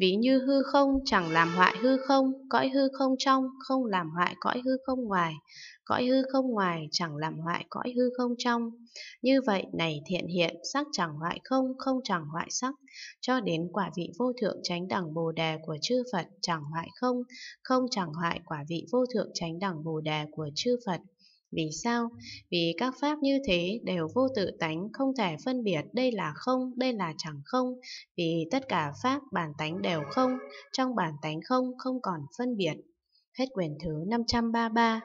Ví như hư không chẳng làm hoại hư không, cõi hư không trong không làm hoại cõi hư không ngoài, cõi hư không ngoài chẳng làm hoại cõi hư không trong. Như vậy này thiện hiện, sắc chẳng hoại không, không chẳng hoại sắc, cho đến quả vị vô thượng chánh đẳng Bồ đề của chư Phật chẳng hoại không, không chẳng hoại quả vị vô thượng chánh đẳng Bồ đề của chư Phật. Vì sao? Vì các pháp như thế đều vô tự tánh, không thể phân biệt đây là không, đây là chẳng không, vì tất cả pháp bản tánh đều không, trong bản tánh không không còn phân biệt. Hết quyển thứ 533